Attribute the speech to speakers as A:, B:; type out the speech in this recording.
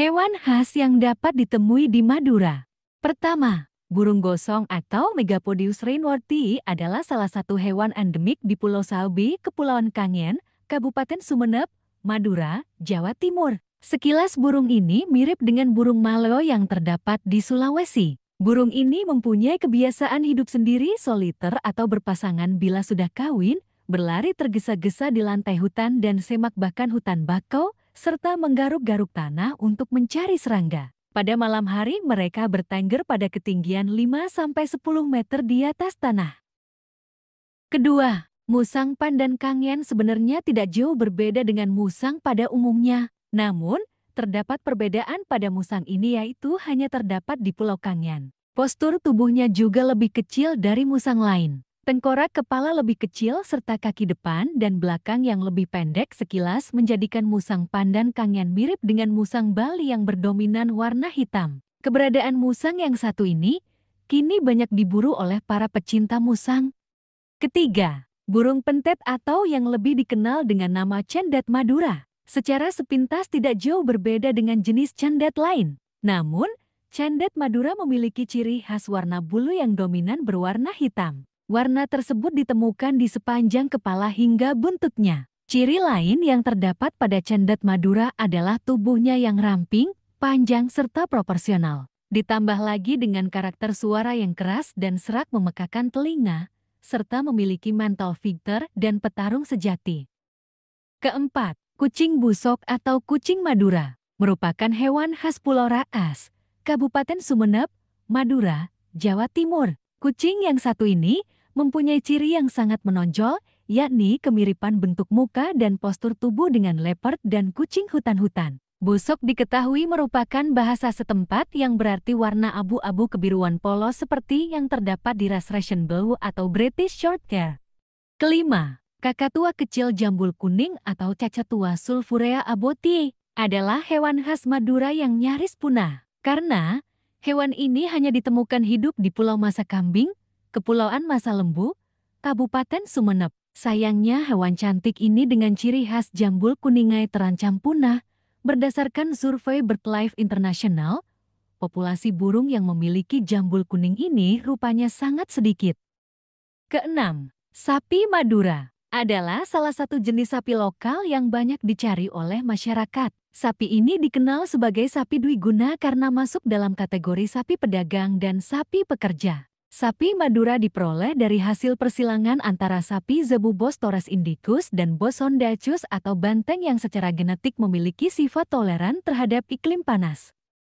A: Hewan khas yang dapat ditemui di Madura. Pertama, burung gosong atau Megapodius rainworthy adalah salah satu hewan endemik di Pulau Salbi, Kepulauan Kangen, Kabupaten Sumeneb, Madura, Jawa Timur. Sekilas burung ini mirip dengan burung maleo yang terdapat di Sulawesi. Burung ini mempunyai kebiasaan hidup sendiri soliter atau berpasangan bila sudah kawin, berlari tergesa-gesa di lantai hutan dan semak bahkan hutan bakau, serta menggaruk-garuk tanah untuk mencari serangga. Pada malam hari mereka bertengger pada ketinggian 5-10 meter di atas tanah. Kedua, Musang pandan dan Kangen sebenarnya tidak jauh berbeda dengan Musang pada umumnya. Namun, terdapat perbedaan pada Musang ini yaitu hanya terdapat di Pulau Kangen. Postur tubuhnya juga lebih kecil dari Musang lain. Tengkorak kepala lebih kecil serta kaki depan dan belakang yang lebih pendek sekilas menjadikan musang pandan kangen mirip dengan musang Bali yang berdominan warna hitam. Keberadaan musang yang satu ini kini banyak diburu oleh para pecinta musang. Ketiga, burung pentet atau yang lebih dikenal dengan nama cendet Madura. Secara sepintas tidak jauh berbeda dengan jenis cendet lain. Namun, cendet Madura memiliki ciri khas warna bulu yang dominan berwarna hitam warna tersebut ditemukan di sepanjang kepala hingga buntutnya. Ciri lain yang terdapat pada cendet Madura adalah tubuhnya yang ramping, panjang serta proporsional. Ditambah lagi dengan karakter suara yang keras dan serak memekakan telinga, serta memiliki mantel fighter dan petarung sejati. Keempat, kucing busok atau kucing Madura merupakan hewan khas Pulau Raas, Kabupaten Sumeneb, Madura, Jawa Timur. Kucing yang satu ini mempunyai ciri yang sangat menonjol, yakni kemiripan bentuk muka dan postur tubuh dengan leopard dan kucing hutan-hutan. Busok diketahui merupakan bahasa setempat yang berarti warna abu-abu kebiruan polos seperti yang terdapat di ras Russian Blue atau British Shorthair. Kelima, kakatua kecil jambul kuning atau tua sulfurea aboti adalah hewan khas Madura yang nyaris punah. Karena hewan ini hanya ditemukan hidup di Pulau Masa Kambing, Kepulauan Masa Lembu, Kabupaten Sumeneb. Sayangnya hewan cantik ini dengan ciri khas jambul kuningai terancam punah. Berdasarkan survei BirdLife International, populasi burung yang memiliki jambul kuning ini rupanya sangat sedikit. Keenam, sapi Madura adalah salah satu jenis sapi lokal yang banyak dicari oleh masyarakat. Sapi ini dikenal sebagai sapi dwiguna karena masuk dalam kategori sapi pedagang dan sapi pekerja. Sapi Madura diperoleh dari hasil persilangan antara sapi zebu Bos Torres indicus dan Bos Hondacus atau banteng yang secara genetik memiliki sifat toleran terhadap iklim panas.